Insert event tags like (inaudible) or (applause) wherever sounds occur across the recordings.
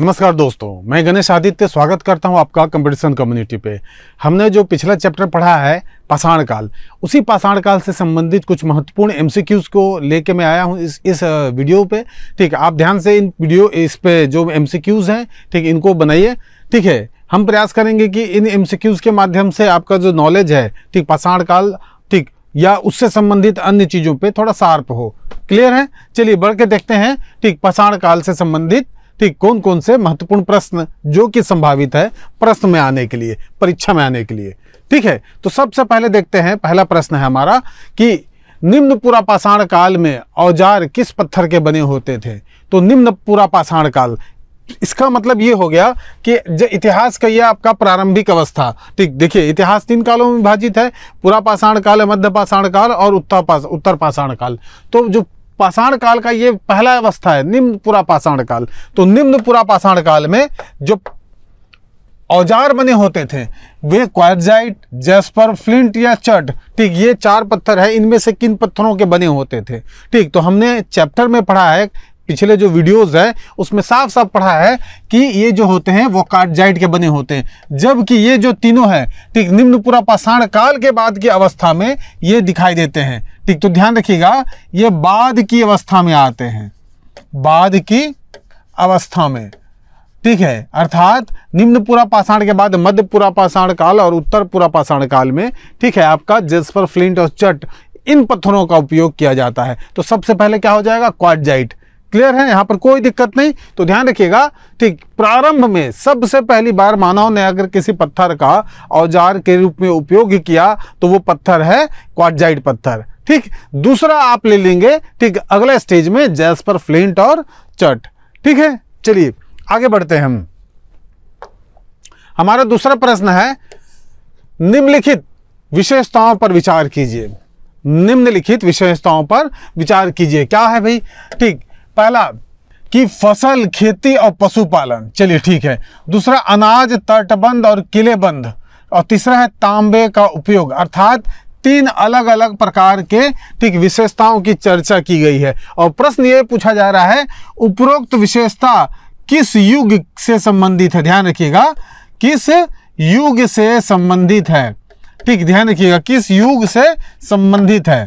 नमस्कार दोस्तों मैं गणेश आदित्य स्वागत करता हूं आपका कंपटीशन कम्युनिटी पे हमने जो पिछला चैप्टर पढ़ा है पाषाण काल उसी पाषाण काल से संबंधित कुछ महत्वपूर्ण एमसीक्यूज को लेके मैं आया हूं इस इस वीडियो पे ठीक है आप ध्यान से इन वीडियो इस पे जो एमसीक्यूज हैं ठीक इनको बनाइए ठीक है हम प्रयास करेंगे कि इन एमसीक्यूज के माध्यम से आपका जो नॉलेज है ठीक पाषाण काल ठीक या उससे संबंधित अन्य चीज़ों पर थोड़ा शार्प हो क्लियर है चलिए बढ़ के देखते हैं ठीक पाषाण काल से संबंधित ठीक कौन कौन से महत्वपूर्ण प्रश्न जो कि संभावित है प्रश्न में आने के लिए परीक्षा में आने के लिए ठीक है तो सबसे पहले देखते हैं पहला प्रश्न है हमारा कि निम्न पूरा पाषाण काल में औजार किस पत्थर के बने होते थे तो निम्न पूरा पाषाण काल इसका मतलब ये हो गया कि जो इतिहास का ये आपका प्रारंभिक अवस्था ठीक देखिए इतिहास तीन कालों में विभाजित है पूरा पाषाण काल है मध्य पाषाण काल और उत्तर उत्तर पाषाण काल तो जो पाषाण काल का ये पहला अवस्था है निम्न पुरा पाषाण काल तो निम्न पुरा पाषाण काल में जो औजार बने होते थे वे क्वाइट जेस्पर फ्लिंट या चट ठीक ये चार पत्थर है इनमें से किन पत्थरों के बने होते थे ठीक तो हमने चैप्टर में पढ़ा है पिछले जो वीडियोस है उसमें साफ साफ पढ़ा है कि ये जो होते हैं वो कार्डजाइट के बने होते हैं जबकि ये जो तीनों हैं ठीक पूरा पाषाण काल के बाद की अवस्था में ये दिखाई देते हैं ठीक तो ध्यान रखिएगा ये बाद की अवस्था में आते हैं बाद की अवस्था में ठीक है अर्थात पूरा पाषाण के बाद पूरा पाषाण काल और पूरा पाषाण काल में ठीक है आपका जेस्पर फ्लिंट और चट इन पत्थरों का उपयोग किया जाता है तो सबसे पहले क्या हो जाएगा क्वाडजाइट क्लियर है यहाँ पर कोई दिक्कत नहीं तो ध्यान रखिएगा ठीक प्रारंभ में सबसे पहली बार मानव ने अगर किसी पत्थर का औजार के रूप में उपयोग किया तो वो पत्थर है क्वाडजाइड पत्थर ठीक दूसरा आप ले लेंगे ठीक अगला स्टेज में जैसपर फ्लिंट और चट ठीक है चलिए आगे बढ़ते हैं हम हमारा दूसरा प्रश्न है निम्नलिखित विशेषताओं पर विचार कीजिए निम्नलिखित विशेषताओं पर विचार कीजिए क्या है भाई ठीक पहला कि फसल खेती और पशुपालन चलिए ठीक है दूसरा अनाज तटबंध और किलेबंद और तीसरा है तांबे का उपयोग अर्थात तीन अलग अलग प्रकार के ठीक विशेषताओं की चर्चा की गई है और प्रश्न ये पूछा जा रहा है उपरोक्त विशेषता किस युग से संबंधित है ध्यान रखिएगा किस युग से संबंधित है ठीक ध्यान रखिएगा किस युग से संबंधित है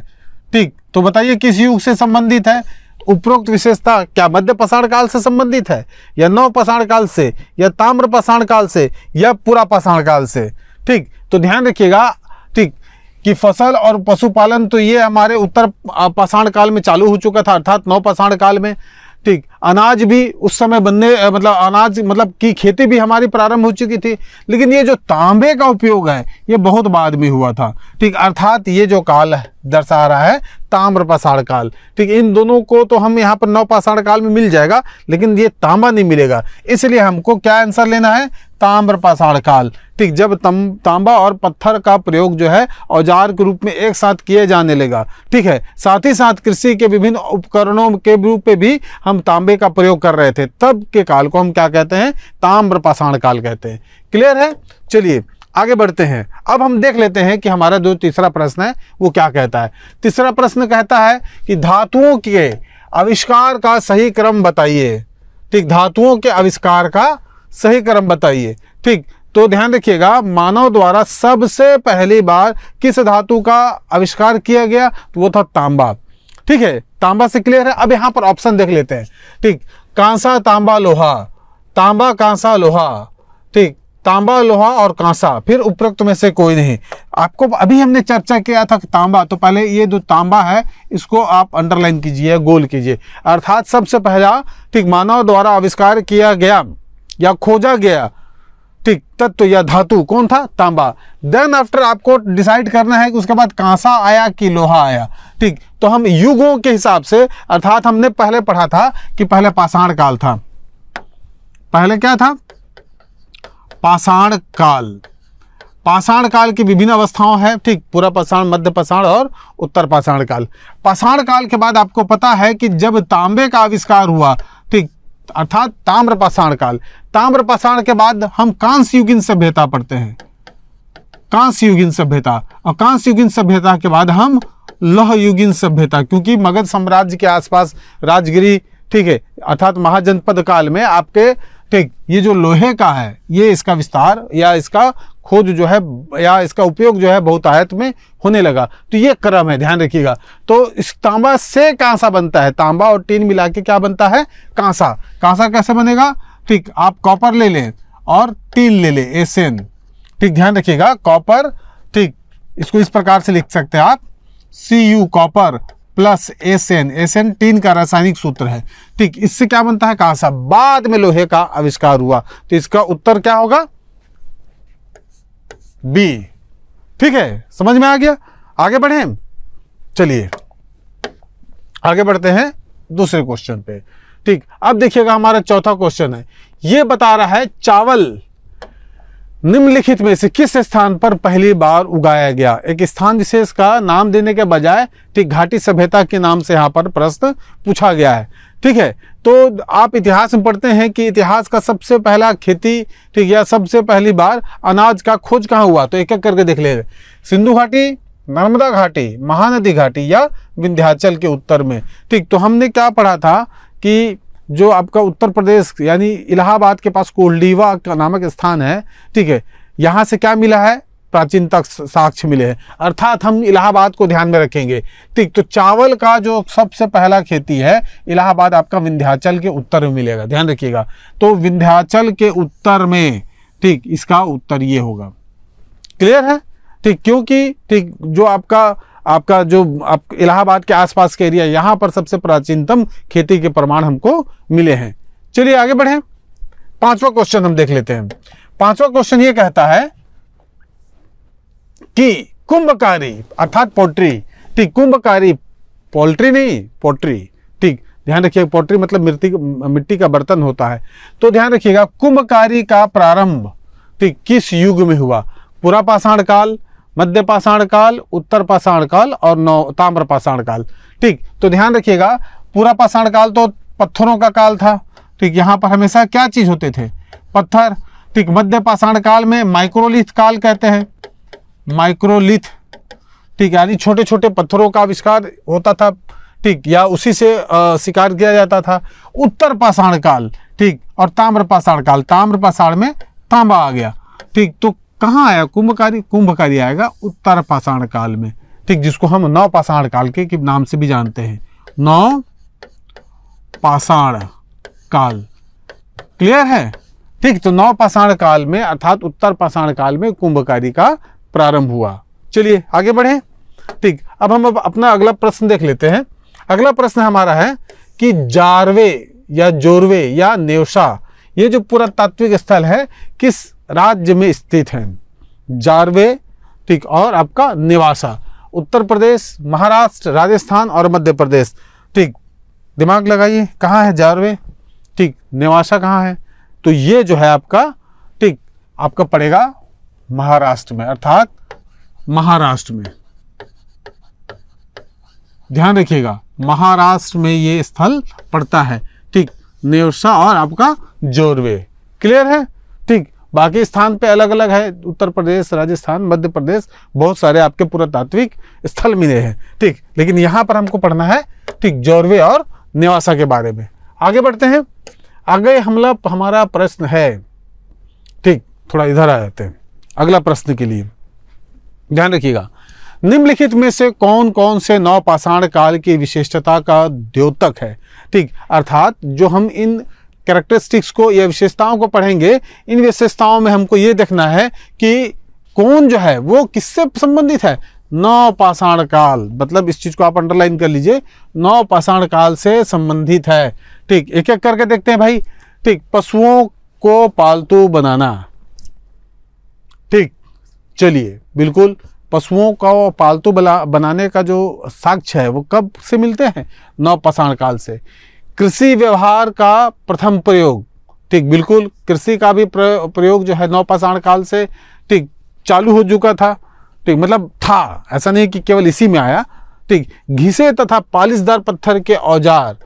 ठीक तो बताइए किस युग से संबंधित है उपरोक्त विशेषता क्या मध्य पाषाण काल से संबंधित है या नव पाषाण काल से या ताम्र पाषाण काल से या पूरा पाषाण काल से ठीक तो ध्यान रखिएगा ठीक कि फसल और पशुपालन तो ये हमारे उत्तर पाषाण काल में चालू हो चुका था अर्थात नव पाषाण काल में ठीक अनाज भी उस समय बनने मतलब अनाज मतलब की खेती भी हमारी प्रारंभ हो चुकी थी लेकिन ये जो तांबे का उपयोग है ये बहुत बाद में हुआ था ठीक अर्थात ये जो काल दर्शा रहा है ताम्र पाषाण काल ठीक इन दोनों को तो हम यहाँ पर नौ पाषाण काल में मिल जाएगा लेकिन ये तांबा नहीं मिलेगा इसलिए हमको क्या आंसर लेना है ताम्र पाषाण काल ठीक जब तम तांबा और पत्थर का प्रयोग जो है औजार के रूप में एक साथ किए जाने लगा ठीक है साथ ही साथ कृषि के विभिन्न उपकरणों के रूप में भी हम तांबा तांबे का प्रयोग कर रहे थे तब के काल को हम क्या कहते हैं ताम्र पाषाण काल कहते हैं क्लियर है चलिए आगे बढ़ते हैं अब हम देख लेते हैं कि हमारा जो तीसरा प्रश्न है वो क्या कहता है तीसरा प्रश्न कहता है कि धातुओं के आविष्कार का सही क्रम बताइए ठीक धातुओं के आविष्कार का सही क्रम बताइए ठीक तो ध्यान रखिएगा मानव द्वारा सबसे पहली बार किस धातु का आविष्कार किया गया तो वो था तांबा ठीक है तांबा से क्लियर है अब यहां पर ऑप्शन देख लेते हैं ठीक कांसा तांबा लोहा तांबा कांसा लोहा ठीक तांबा लोहा और कांसा फिर उपरोक्त में से कोई नहीं आपको अभी हमने चर्चा किया था कि तांबा तो पहले ये जो तांबा है इसको आप अंडरलाइन कीजिए गोल कीजिए अर्थात सबसे पहला ठीक मानव द्वारा आविष्कार किया गया या खोजा गया ठीक तत्व या धातु कौन था तांबा देन आफ्टर आपको डिसाइड करना है कि उसके बाद कांसा आया कि लोहा आया ठीक तो हम युगों के हिसाब से अर्थात हमने पहले पढ़ा था कि पहले पाषाण काल था पहले क्या था पाषाण काल पाषाण काल की विभिन्न अवस्थाओं है ठीक पूरा पाषाण मध्य पाषाण और उत्तर पाषाण काल पाषाण काल के बाद आपको पता है कि जब तांबे का आविष्कार हुआ अर्थात ताम्र पाषाण काल ताम्र पाषाण के बाद हम कांस युगिन सभ्यता पढ़ते हैं कांस युगिन सभ्यता और कांस युगिन सभ्यता के बाद हम लौह युगिन सभ्यता क्योंकि मगध साम्राज्य के आसपास राजगिरी ठीक है अर्थात महाजनपद काल में आपके ठीक ये जो लोहे का है ये इसका विस्तार या इसका खोज जो है या इसका उपयोग जो है बहुत आयत में होने लगा तो ये क्रम है ध्यान रखिएगा तो इस तांबा से कांसा बनता है तांबा और टीन मिला के क्या बनता है कांसा कांसा कैसे बनेगा ठीक आप कॉपर ले लें और टीन ले लें एसेन ठीक ध्यान रखिएगा कॉपर ठीक इसको इस प्रकार से लिख सकते हैं आप C U copper plus S N N tin का रासायनिक सूत्र है ठीक इससे क्या बनता है कांसा बाद में लोहे का आविष्कार हुआ तो इसका उत्तर क्या होगा बी ठीक है समझ में आ गया आगे बढ़े चलिए आगे बढ़ते हैं दूसरे क्वेश्चन पे ठीक अब देखिएगा हमारा चौथा क्वेश्चन है यह बता रहा है चावल निम्नलिखित में से किस स्थान पर पहली बार उगाया गया एक स्थान जिसे इसका नाम देने के बजाय ठीक घाटी सभ्यता के नाम से यहां पर प्रश्न पूछा गया है ठीक है तो आप इतिहास में पढ़ते हैं कि इतिहास का सबसे पहला खेती ठीक या सबसे पहली बार अनाज का खोज कहाँ हुआ तो एक एक करके देख ले सिंधु घाटी नर्मदा घाटी महानदी घाटी या विंध्याचल के उत्तर में ठीक तो हमने क्या पढ़ा था कि जो आपका उत्तर प्रदेश यानी इलाहाबाद के पास कोल्डीवा का नामक स्थान है ठीक है यहाँ से क्या मिला है प्राचीन तक साक्ष्य मिले हैं अर्थात हम इलाहाबाद को ध्यान में रखेंगे ठीक तो चावल का जो सबसे पहला खेती है इलाहाबाद आपका विंध्याचल के उत्तर में मिलेगा ध्यान रखिएगा तो विंध्याचल के उत्तर में ठीक इसका उत्तर ये होगा क्लियर है ठीक क्योंकि ठीक जो आपका आपका जो आप इलाहाबाद के आसपास के एरिया यहाँ पर सबसे प्राचीनतम खेती के प्रमाण हमको मिले हैं चलिए आगे बढ़े पांचवा क्वेश्चन हम देख लेते हैं पांचवा क्वेश्चन ये कहता है कि कुंभकारी अर्थात पोल्ट्री ठीक कुंभकारी पोल्ट्री नहीं पोल्ट्री ठीक ध्यान रखिएगा पोल्ट्री मतलब मिट्टी मिट्टी का बर्तन होता है तो ध्यान रखिएगा कुंभकारी का प्रारंभ ठीक किस युग में हुआ पूरा पाषाण काल मध्य पाषाण काल उत्तर पाषाण काल और नौ ताम्र पाषाण काल ठीक तो ध्यान रखिएगा पूरा पाषाण काल तो पत्थरों का काल था ठीक यहाँ पर हमेशा क्या चीज़ होते थे पत्थर ठीक मध्य पाषाण काल में माइक्रोलिथ काल कहते हैं माइक्रोलिथ ठीक है यानी छोटे छोटे पत्थरों का आविष्कार होता था ठीक या उसी से शिकार किया जाता था उत्तर पाषाण काल ठीक और ताम्र पाषाण काल ताम्र पाषाण में तांबा आ गया ठीक तो कहाँ आया कुंभकारी कुंभकारी आएगा उत्तर पाषाण काल में ठीक जिसको हम नौ पाषाण काल के नाम से भी जानते हैं नौ पाषाण काल क्लियर है ठीक तो नौ पाषाण काल में अर्थात उत्तर पाषाण काल में कुंभकारी का प्रारंभ हुआ चलिए आगे बढ़े ठीक अब हम अब अपना अगला प्रश्न देख लेते हैं अगला प्रश्न हमारा है कि जारवे या जोरवे या नेवशा ये जो पुरातात्विक स्थल है किस राज्य में स्थित है जारवे ठीक और आपका निवासा उत्तर प्रदेश महाराष्ट्र राजस्थान और मध्य प्रदेश ठीक दिमाग लगाइए कहाँ है जारवे ठीक निवासा कहाँ है तो ये जो है आपका ठीक आपका पड़ेगा महाराष्ट्र में अर्थात महाराष्ट्र में ध्यान रखिएगा महाराष्ट्र में ये स्थल पड़ता है ठीक नेवसा और आपका जोरवे क्लियर है ठीक बाकी स्थान पे अलग अलग है उत्तर प्रदेश राजस्थान मध्य प्रदेश बहुत सारे आपके पुरातात्विक स्थल मिले हैं ठीक लेकिन यहां पर हमको पढ़ना है ठीक जोरवे और नेवासा के बारे में आगे बढ़ते हैं आगे हमला हमारा प्रश्न है ठीक थोड़ा इधर आ जाते हैं अगला प्रश्न के लिए ध्यान रखिएगा निम्नलिखित में से कौन कौन से नौ पाषाण काल की विशेषता का द्योतक है ठीक अर्थात जो हम इन कैरेक्टरिस्टिक्स को या विशेषताओं को पढ़ेंगे इन विशेषताओं में हमको ये देखना है कि कौन जो है वो किससे संबंधित है नौ पाषाण काल मतलब इस चीज़ को आप अंडरलाइन कर लीजिए नौ पाषाण काल से संबंधित है ठीक एक एक करके देखते हैं भाई ठीक पशुओं को पालतू बनाना ठीक चलिए बिल्कुल पशुओं का पालतू बनाने का जो साक्ष्य है वो कब से मिलते हैं नवपाषाण काल से कृषि व्यवहार का प्रथम प्रयोग ठीक बिल्कुल कृषि का भी प्रयोग जो है नवपाषाण काल से ठीक चालू हो चुका था ठीक मतलब था ऐसा नहीं कि केवल इसी में आया ठीक घिसे तथा पालिशदार पत्थर के औजार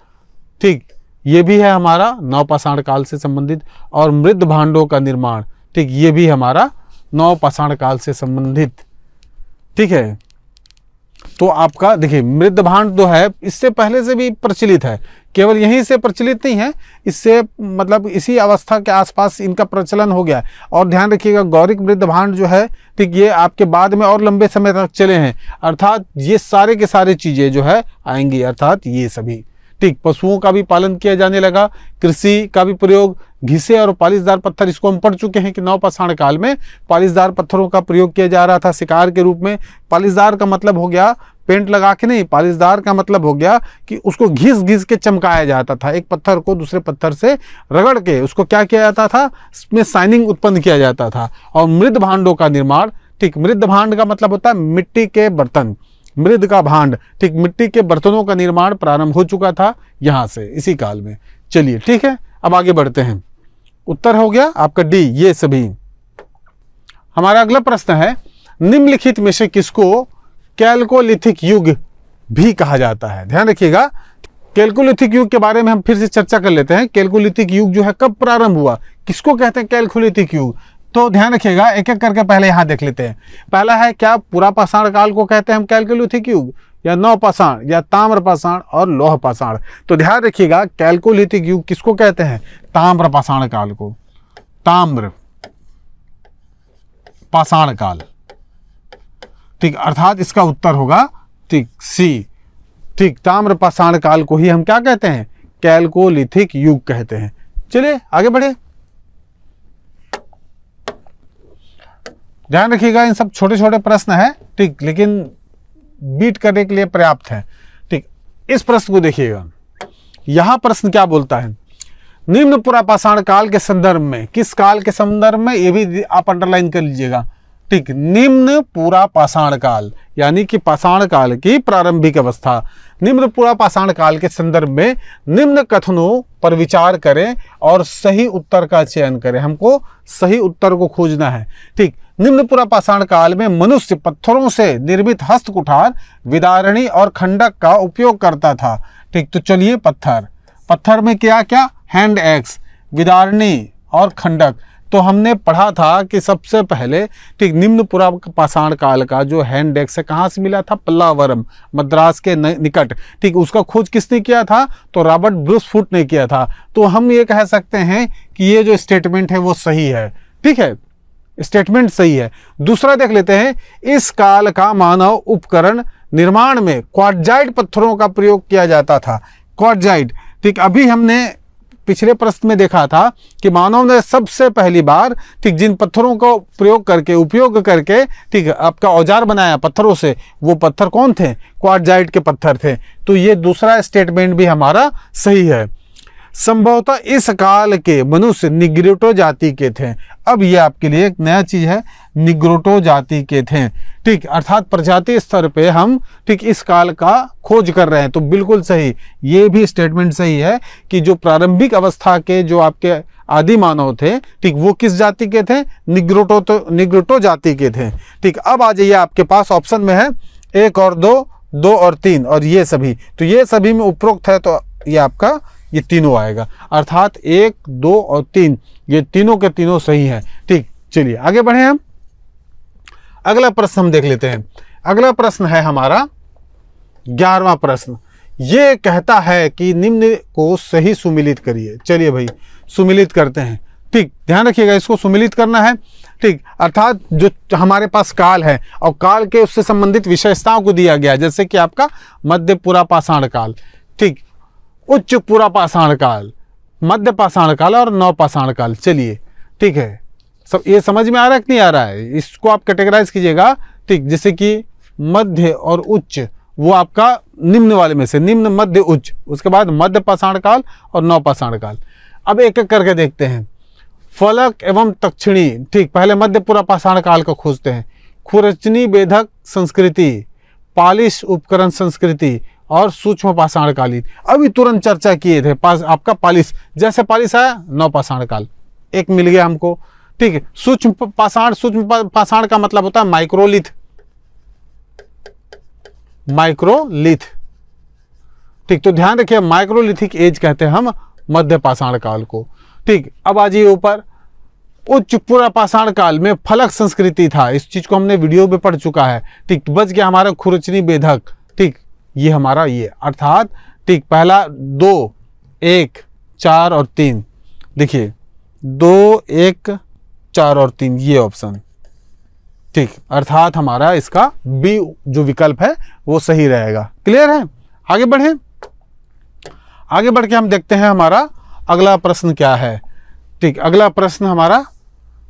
ठीक ये भी है हमारा नवपाषाण काल से संबंधित और मृद भांडों का निर्माण ठीक ये भी हमारा पाषाण काल से संबंधित ठीक है तो आपका देखिए मृद भांड जो तो है इससे पहले से भी प्रचलित है केवल यहीं से प्रचलित नहीं है इससे मतलब इसी अवस्था के आसपास इनका प्रचलन हो गया और ध्यान रखिएगा गौरिक मृद भांड जो है ठीक ये आपके बाद में और लंबे समय तक चले हैं अर्थात ये सारे के सारे चीज़ें जो है आएंगी अर्थात ये सभी ठीक पशुओं का भी पालन किया जाने लगा कृषि का भी प्रयोग घिसे और पालिसदार पत्थर इसको हम पढ़ चुके हैं कि नवपाषाण काल में पालिसदार पत्थरों का प्रयोग किया जा रहा था शिकार के रूप में पालिसदार का मतलब हो गया पेंट लगा के नहीं पालिसदार का मतलब हो गया कि उसको घिस घिस के चमकाया जाता था एक पत्थर को दूसरे पत्थर से रगड़ के उसको क्या किया जाता था इसमें साइनिंग उत्पन्न किया जाता था और मृद भांडों का निर्माण ठीक मृद भांड का मतलब होता है मिट्टी के बर्तन मृद का भांड ठीक मिट्टी के बर्तनों का निर्माण प्रारंभ हो चुका था यहां से इसी काल में चलिए ठीक है अब आगे बढ़ते हैं उत्तर हो गया आपका डी ये सभी हमारा अगला प्रश्न है निम्नलिखित में से किसको कैलकोलिथिक युग भी कहा जाता है ध्यान रखिएगा कैलकुलिथिक युग के बारे में हम फिर से चर्चा कर लेते हैं कैलकुलिथिक युग जो है कब प्रारंभ हुआ किसको कहते हैं कैलकुलिथिक युग तो ध्यान रखिएगा एक एक करके पहले यहाँ देख लेते हैं पहला है क्या पूरा पाषाण काल को कहते हैं हम कैलकुलिथिक युग या नौ पाषाण या ताम्र पाषाण और लोह पाषाण तो ध्यान रखिएगा कैलकुलिथिक युग किसको कहते हैं ताम्र पाषाण काल को ताम्र पाषाण काल ठीक अर्थात इसका उत्तर होगा ठीक सी ठीक ताम्र पाषाण काल को ही हम क्या कहते हैं कैलकोलिथिक युग कहते हैं चलिए आगे बढ़े ध्यान रखिएगा इन सब छोटे छोटे प्रश्न हैं ठीक लेकिन बीट करने के लिए पर्याप्त है ठीक इस प्रश्न को देखिएगा यहां प्रश्न क्या बोलता है निम्न पुरापाषाण काल के संदर्भ में किस काल के संदर्भ में ये भी आप अंडरलाइन कर लीजिएगा ठीक निम्न पूरा पाषाण काल यानी कि पाषाण काल की प्रारंभिक अवस्था निम्न पूरा पाषाण काल के संदर्भ में निम्न कथनों पर विचार करें और सही उत्तर का चयन करें हमको सही उत्तर को खोजना है ठीक निम्नपुरा पाषाण काल में मनुष्य पत्थरों से निर्मित हस्त कुठार विदारणी और खंडक का उपयोग करता था ठीक तो चलिए पत्थर पत्थर में क्या क्या हैंड एक्स विदारणी और खंडक तो हमने पढ़ा था कि सबसे पहले ठीक निम्नपुरा पाषाण काल का जो हैंड एक्स है कहाँ से मिला था पल्लावरम मद्रास के निकट ठीक उसका खोज किसने किया था तो रॉबर्ट ब्रूसफुट ने किया था तो हम ये कह सकते हैं कि ये जो स्टेटमेंट है वो सही है ठीक है स्टेटमेंट सही है दूसरा देख लेते हैं इस काल का मानव उपकरण निर्माण में क्वाडजाइड पत्थरों का प्रयोग किया जाता था क्वाडजाइड ठीक अभी हमने पिछले प्रश्न में देखा था कि मानव ने सबसे पहली बार ठीक जिन पत्थरों को प्रयोग करके उपयोग करके ठीक आपका औजार बनाया पत्थरों से वो पत्थर कौन थे क्वाडजाइड के पत्थर थे तो ये दूसरा स्टेटमेंट भी हमारा सही है संभवतः इस काल के मनुष्य निग्रोटो जाति के थे अब ये आपके लिए एक नया चीज़ है निग्रोटो जाति के थे ठीक अर्थात प्रजाति स्तर पे हम ठीक इस काल का खोज कर रहे हैं तो बिल्कुल सही ये भी स्टेटमेंट सही है कि जो प्रारंभिक अवस्था के जो आपके आदि मानव थे ठीक वो किस जाति के थे निग्रोटो तो निग्रोटो जाति के थे ठीक अब आ जाइए आपके पास ऑप्शन में है एक और दो दो और तीन और ये सभी तो ये सभी में उपरोक्त है तो ये आपका ये तीनों आएगा अर्थात एक दो और तीन ये तीनों के तीनों सही हैं ठीक चलिए आगे बढ़े हम अगला प्रश्न हम देख लेते हैं अगला प्रश्न है हमारा ग्यारहवा प्रश्न ये कहता है कि निम्न को सही सुमिलित करिए चलिए भाई सुमिलित करते हैं ठीक ध्यान रखिएगा इसको सुमिलित करना है ठीक अर्थात जो हमारे पास काल है और काल के उससे संबंधित विशेषताओं को दिया गया जैसे कि आपका मध्य पाषाण काल ठीक उच्च पूरा पाषाण काल मध्य पाषाण काल और नवपाषाण पाषाण काल चलिए ठीक है सब ये समझ में आ रहा है कि नहीं आ रहा है इसको आप कैटेगराइज कीजिएगा ठीक जैसे कि मध्य और उच्च वो आपका निम्न वाले में से निम्न मध्य उच्च उसके बाद मध्य पाषाण काल और नवपाषाण पाषाण काल अब एक एक करके देखते हैं फलक एवं तक्षिणी ठीक पहले मध्य पूरा पाषाण काल को खोजते हैं खुरचनी वेधक संस्कृति पालिश उपकरण संस्कृति और सूक्ष्म पाषाण कालीन अभी तुरंत चर्चा किए थे पास आपका पालिस जैसे पालिस आया नौ पाषाण काल एक मिल गया हमको ठीक है सूक्ष्म पाषाण सूक्ष्म पाषाण का मतलब होता है माइक्रोलिथ माइक्रोलिथ ठीक तो ध्यान रखिए माइक्रोलिथिक एज कहते हैं हम मध्य पाषाण काल को ठीक अब आज ये ऊपर उच्च पूरा पाषाण काल में फलक संस्कृति था इस चीज को हमने वीडियो में पढ़ चुका है ठीक बच गया हमारा खुरचनी बेधक ये हमारा ये अर्थात ठीक पहला दो एक चार और तीन देखिए दो एक चार और तीन ये ऑप्शन ठीक अर्थात हमारा इसका बी जो विकल्प है वो सही रहेगा क्लियर है आगे बढ़े आगे बढ़ के हम देखते हैं हमारा अगला प्रश्न क्या है ठीक अगला प्रश्न हमारा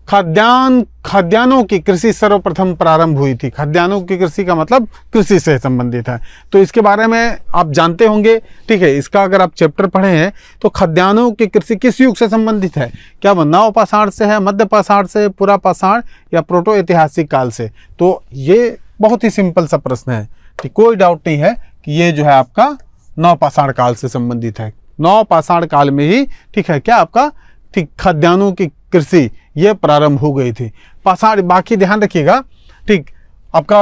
खाद्यान्न खाद्यान्नों की कृषि सर्वप्रथम प्रारंभ हुई थी खाद्यान्नों की कृषि का मतलब कृषि से संबंधित है तो इसके बारे में आप जानते होंगे ठीक है इसका अगर आप चैप्टर पढ़े हैं तो खाद्यान्नों की कृषि किस युग से संबंधित है क्या वह नव पाषाण से है मध्य पाषाण से पूरा पाषाण या प्रोटो ऐतिहासिक काल से तो ये बहुत ही सिंपल सा प्रश्न है कि कोई डाउट नहीं है कि ये जो है आपका नव पाषाण काल से संबंधित है नवपाषाण पाषाण काल में ही ठीक है क्या आपका ठीक खाद्यान्नों की कृषि ये प्रारंभ हो गई थी पाषाण बाकी ध्यान रखिएगा ठीक आपका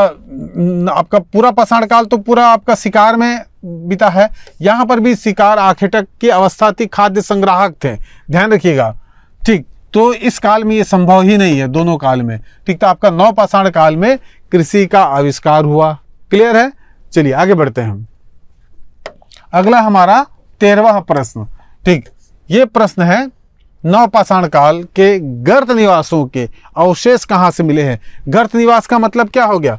आपका पूरा पाषाण काल तो पूरा आपका शिकार में बीता है यहाँ पर भी शिकार आखेटक की अवस्था थी खाद्य संग्राहक थे ध्यान रखिएगा ठीक तो इस काल में ये संभव ही नहीं है दोनों काल में ठीक तो आपका नौ पाषाण काल में कृषि का आविष्कार हुआ क्लियर है चलिए आगे बढ़ते हैं अगला हमारा तेरवा प्रश्न ठीक ये प्रश्न है नवपाषाण काल के गर्त निवासों के अवशेष कहाँ से मिले हैं गर्त निवास का मतलब क्या हो गया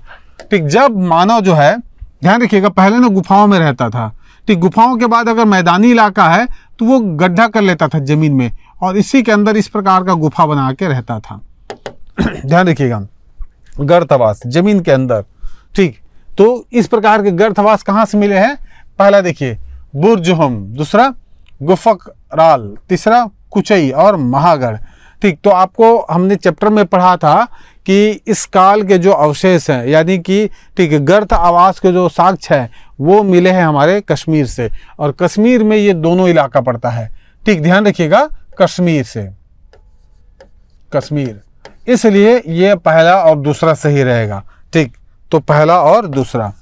ठीक जब मानव जो है ध्यान रखिएगा पहले ना गुफाओं में रहता था ठीक गुफाओं के बाद अगर मैदानी इलाका है तो वो गड्ढा कर लेता था ज़मीन में और इसी के अंदर इस प्रकार का गुफा बना के रहता था (clears throat) ध्यान रखिएगा गर्तवास जमीन के अंदर ठीक तो इस प्रकार के गर्तवास कहाँ से मिले हैं पहला देखिए बुरजुहम दूसरा गुफक राल तीसरा कुचई और महागढ़ ठीक तो आपको हमने चैप्टर में पढ़ा था कि इस काल के जो अवशेष हैं यानी कि ठीक गर्थ आवास के जो साक्ष्य हैं वो मिले हैं हमारे कश्मीर से और कश्मीर में ये दोनों इलाका पड़ता है ठीक ध्यान रखिएगा कश्मीर से कश्मीर इसलिए ये पहला और दूसरा सही रहेगा ठीक तो पहला और दूसरा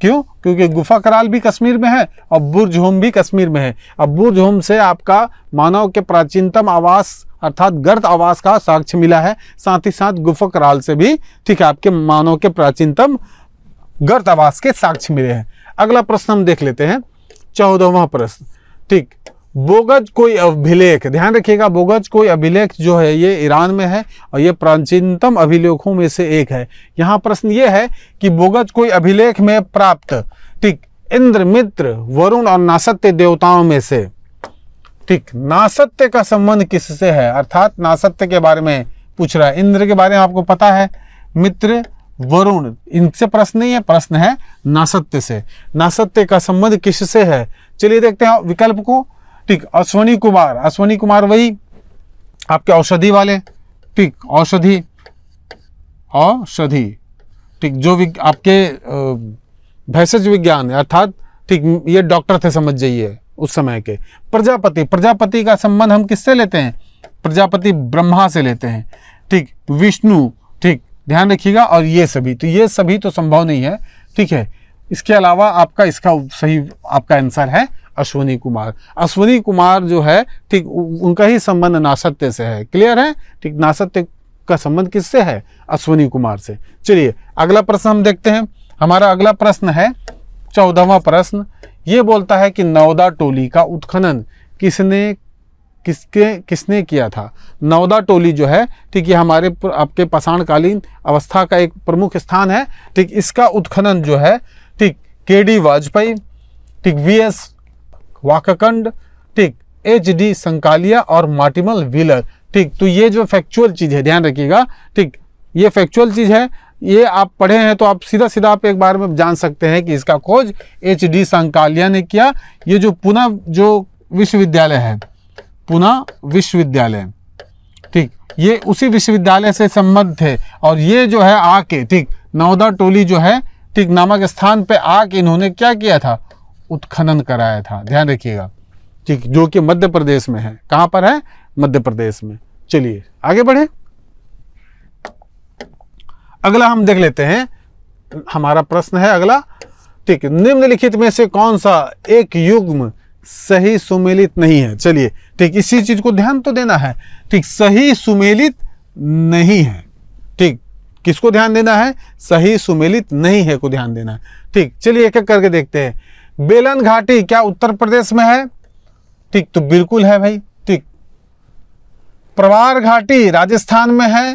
क्यों क्योंकि गुफा कराल भी कश्मीर में है और बुर्ज होम भी कश्मीर में है अब बुर्ज होम से आपका मानव के प्राचीनतम आवास अर्थात गर्द आवास का साक्ष्य मिला है साथ ही साथ गुफा कराल से भी ठीक है आपके मानव के प्राचीनतम गर्द आवास के साक्ष्य मिले हैं अगला प्रश्न हम देख लेते हैं चौदहवा प्रश्न ठीक बोगज कोई अभिलेख ध्यान रखिएगा बोगज कोई अभिलेख जो है ये ईरान में है और ये प्राचीनतम अभिलेखों में से एक है यहाँ प्रश्न ये है कि बोगज कोई अभिलेख में प्राप्त ठीक इंद्र मित्र वरुण और नासत्य देवताओं में से ठीक नासत्य का संबंध किससे है अर्थात नासत्य के बारे में पूछ रहा है इंद्र के बारे में आपको पता है मित्र वरुण इनसे प्रश्न नहीं है प्रश्न है नासत्य से नासत्य का संबंध किससे है चलिए देखते हैं विकल्प को ठीक अश्वनी कुमार अश्वनी कुमार वही आपके औषधि वाले ठीक औषधि औषधि ठीक जो भी आपके भैसज विज्ञान है अर्थात ठीक ये डॉक्टर थे समझ जाइए उस समय के प्रजापति प्रजापति का संबंध हम किससे लेते हैं प्रजापति ब्रह्मा से लेते हैं ठीक विष्णु ठीक ध्यान रखिएगा और ये सभी तो ये सभी तो संभव नहीं है ठीक है इसके अलावा आपका इसका सही आपका आंसर है अश्वनी कुमार अश्वनी कुमार जो है ठीक उनका ही संबंध नासत्य से है क्लियर है ठीक नासत्य का संबंध किससे है अश्वनी कुमार से चलिए अगला प्रश्न हम देखते हैं हमारा अगला प्रश्न है चौदहवा प्रश्न ये बोलता है कि नवदा टोली का उत्खनन किसने किसके किसने किया था नवदा टोली जो है ठीक ये हमारे आपके पाषाणकालीन अवस्था का एक प्रमुख स्थान है ठीक इसका उत्खनन जो है ठीक के डी वाजपेयी ठीक वी एस वाकाकंड ठीक एच डी संकालिया और मार्टिमल व्हीलर ठीक तो ये जो फैक्चुअल चीज़ है ध्यान रखिएगा ठीक ये फैक्चुअल चीज़ है ये आप पढ़े हैं तो आप सीधा सीधा आप एक बार में जान सकते हैं कि इसका खोज एच डी संकालिया ने किया ये जो पुना जो विश्वविद्यालय है पुना विश्वविद्यालय ठीक ये उसी विश्वविद्यालय से संबद्ध थे और ये जो है आके ठीक नवदा टोली जो है ठीक नामक स्थान पे आके इन्होंने क्या किया था उत्खनन कराया था ध्यान रखिएगा ठीक जो कि मध्य प्रदेश में है कहां पर है मध्य प्रदेश में चलिए आगे बढ़े अगला हम देख लेते हैं हमारा प्रश्न है अगला ठीक निम्नलिखित में से कौन सा एक युग्म सही सुमेलित नहीं है चलिए ठीक इसी चीज को ध्यान तो देना है ठीक सही सुमेलित नहीं है ठीक किसको ध्यान देना है सही सुमेलित नहीं है को ध्यान देना है ठीक चलिए एक एक करके देखते हैं बेलन घाटी क्या उत्तर प्रदेश में है ठीक तो बिल्कुल है भाई ठीक प्रवार घाटी राजस्थान में है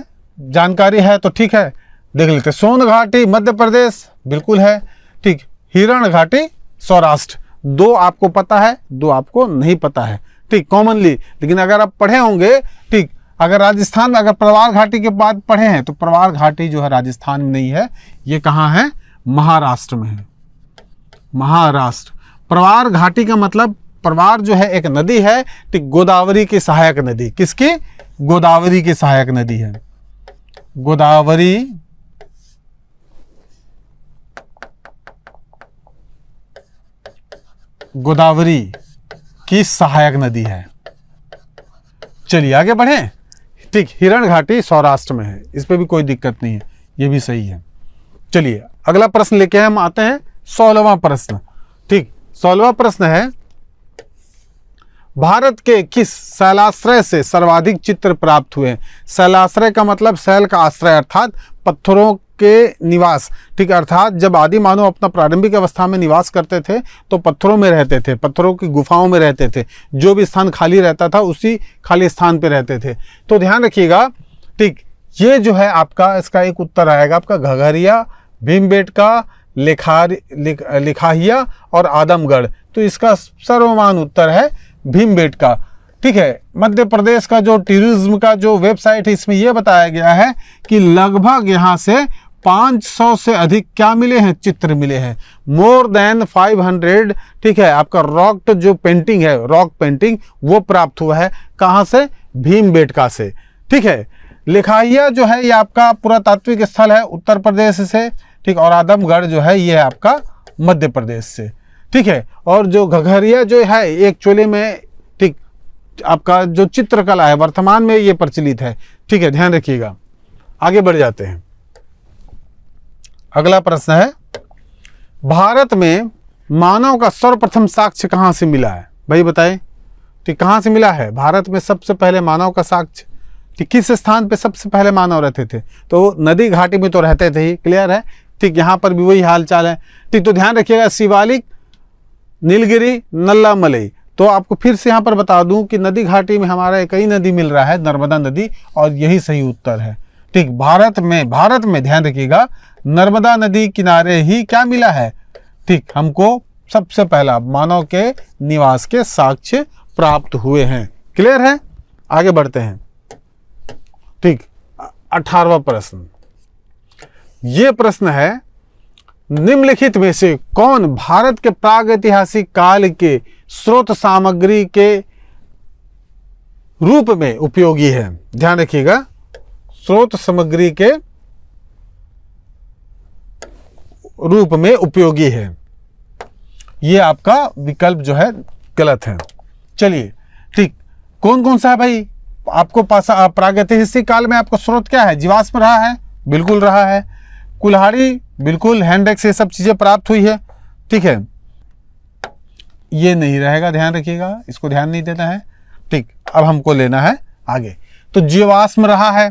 जानकारी है तो ठीक है देख लेते सोन घाटी मध्य प्रदेश बिल्कुल है ठीक हिरण घाटी सौराष्ट्र दो आपको पता है दो आपको नहीं पता है ठीक कॉमनली लेकिन अगर आप पढ़े होंगे ठीक अगर राजस्थान में अगर प्रवार घाटी के बाद पढ़े हैं तो प्रवार घाटी जो है राजस्थान में नहीं है ये कहाँ है महाराष्ट्र में है महाराष्ट्र प्रवार घाटी का मतलब प्रवार जो है एक नदी है तो गोदावरी की सहायक नदी किसकी गोदावरी की सहायक नदी है गोदावरी गोदावरी की सहायक नदी है चलिए आगे बढ़े ठीक हिरण घाटी सौराष्ट्र में है इस पर भी कोई दिक्कत नहीं है ये भी सही है चलिए अगला प्रश्न लेके हम आते हैं सोलवा प्रश्न ठीक सोलवा प्रश्न है भारत के किस शैलाश्रय से सर्वाधिक चित्र प्राप्त हुए शैलाश्रय का मतलब शैल का आश्रय अर्थात पत्थरों के निवास ठीक अर्थात जब आदि मानव अपना प्रारंभिक अवस्था में निवास करते थे तो पत्थरों में रहते थे पत्थरों की गुफाओं में रहते थे जो भी स्थान खाली रहता था उसी खाली स्थान पर रहते थे तो ध्यान रखिएगा ठीक ये जो है आपका इसका एक उत्तर आएगा आपका घघरिया भीमबेट का लिखा लिखाहिया और आदमगढ़ तो इसका सर्वमान उत्तर है भीमबेट का ठीक है मध्य प्रदेश का जो टूरिज्म का जो वेबसाइट है इसमें यह बताया गया है कि लगभग यहाँ से 500 से अधिक क्या मिले हैं चित्र मिले हैं मोर देन 500 ठीक है आपका रॉक जो पेंटिंग है रॉक पेंटिंग वो प्राप्त हुआ है कहाँ से भीमबेटका से ठीक है लिखाइया जो है ये आपका पुरातात्विक स्थल है उत्तर प्रदेश से ठीक और आदमगढ़ जो है ये है आपका मध्य प्रदेश से ठीक है और जो घघरिया जो है एक चोले में ठीक आपका जो चित्रकला है वर्तमान में ये प्रचलित है ठीक है ध्यान रखिएगा आगे बढ़ जाते हैं अगला प्रश्न है भारत में मानव का सर्वप्रथम साक्ष्य कहाँ से मिला है भाई बताए ठीक कहाँ से मिला है भारत में सबसे पहले मानव का साक्ष्य किस स्थान पे सबसे पहले मानव रहते थे तो नदी घाटी में तो रहते थे ही क्लियर है ठीक यहाँ पर भी वही हाल चाल है ठीक तो ध्यान रखिएगा शिवालिक नीलगिरी नल्ला मलई तो आपको फिर से यहाँ पर बता दूं कि नदी घाटी में हमारा कई नदी मिल रहा है नर्मदा नदी और यही सही उत्तर है ठीक भारत में भारत में ध्यान रखिएगा नर्मदा नदी किनारे ही क्या मिला है ठीक हमको सबसे पहला मानव के निवास के साक्ष्य प्राप्त हुए हैं क्लियर है आगे बढ़ते हैं ठीक अठारवा प्रश्न ये प्रश्न है निम्नलिखित में से कौन भारत के प्रागैतिहासिक काल के स्रोत सामग्री के रूप में उपयोगी है ध्यान रखिएगा स्रोत सामग्री के रूप में उपयोगी है ये आपका विकल्प जो है गलत है चलिए ठीक कौन कौन सा है भाई आपको पास प्रागैतिहासिक काल में आपका स्रोत क्या है जीवाश्म रहा है बिल्कुल रहा है कुल्हाड़ी बिल्कुल हैंड रैक से सब चीज़ें प्राप्त हुई है ठीक है ये नहीं रहेगा ध्यान रखिएगा इसको ध्यान नहीं देना है ठीक अब हमको लेना है आगे तो जीवाश्म रहा है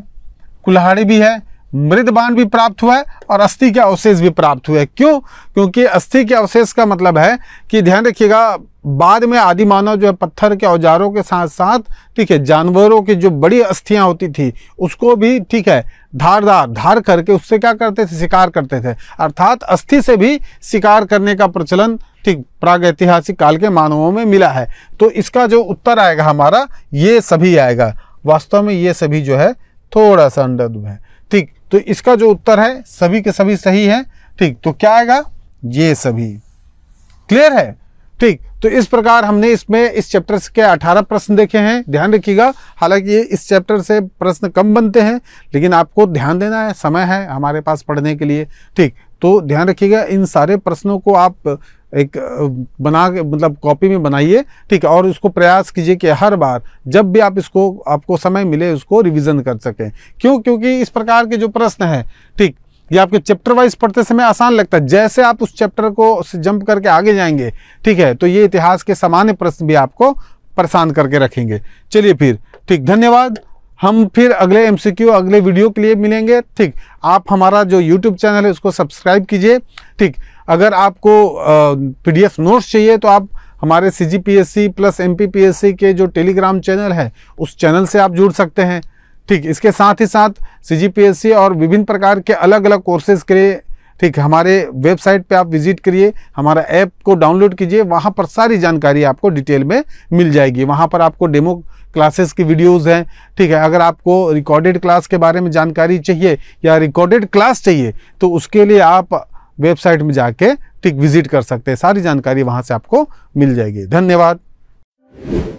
कुल्हाड़ी भी है मृद बाण भी प्राप्त हुआ है और अस्थि के अवशेष भी प्राप्त हुए क्यों क्योंकि अस्थि के अवशेष का मतलब है कि ध्यान रखिएगा बाद में आदि मानव जो है पत्थर के औजारों के साथ साथ ठीक है जानवरों की जो बड़ी अस्थियाँ होती थी उसको भी ठीक है धारदार धार करके उससे क्या करते थे शिकार करते थे अर्थात अस्थि से भी शिकार करने का प्रचलन ठीक प्रागैतिहासिक काल के मानवों में मिला है तो इसका जो उत्तर आएगा हमारा ये सभी आएगा वास्तव में ये सभी जो है थोड़ा सा अंडर है ठीक तो इसका जो उत्तर है सभी के सभी सही है ठीक तो क्या आएगा ये सभी क्लियर है ठीक तो इस प्रकार हमने इसमें इस चैप्टर के 18 प्रश्न देखे हैं ध्यान रखिएगा हालांकि ये इस चैप्टर से प्रश्न कम बनते हैं लेकिन आपको ध्यान देना है समय है हमारे पास पढ़ने के लिए ठीक तो ध्यान रखिएगा इन सारे प्रश्नों को आप एक बना के मतलब कॉपी में बनाइए ठीक है और उसको प्रयास कीजिए कि हर बार जब भी आप इसको आपको समय मिले उसको रिविजन कर सकें क्यों क्योंकि इस प्रकार के जो प्रश्न हैं ठीक ये आपके चैप्टर वाइज पढ़ते समय आसान लगता है जैसे आप उस चैप्टर को जंप करके आगे जाएंगे ठीक है तो ये इतिहास के सामान्य प्रश्न भी आपको परेशान करके रखेंगे चलिए फिर ठीक धन्यवाद हम फिर अगले एमसीक्यू अगले वीडियो के लिए मिलेंगे ठीक आप हमारा जो यूट्यूब चैनल है उसको सब्सक्राइब कीजिए ठीक अगर आपको पीडीएफ नोट्स चाहिए तो आप हमारे C G P S C plus M P P S C के जो टेलीग्राम चैनल है उस चैनल से आप जुड़ सकते हैं ठीक इसके साथ ही साथ सी और विभिन्न प्रकार के अलग अलग कोर्सेज के लिए ठीक हमारे वेबसाइट पे आप विजिट करिए हमारा ऐप को डाउनलोड कीजिए वहाँ पर सारी जानकारी आपको डिटेल में मिल जाएगी वहाँ पर आपको डेमो क्लासेस की वीडियोस हैं ठीक है अगर आपको रिकॉर्डेड क्लास के बारे में जानकारी चाहिए या रिकॉर्डेड क्लास चाहिए तो उसके लिए आप वेबसाइट में जाके ठीक विजिट कर सकते हैं सारी जानकारी वहाँ से आपको मिल जाएगी धन्यवाद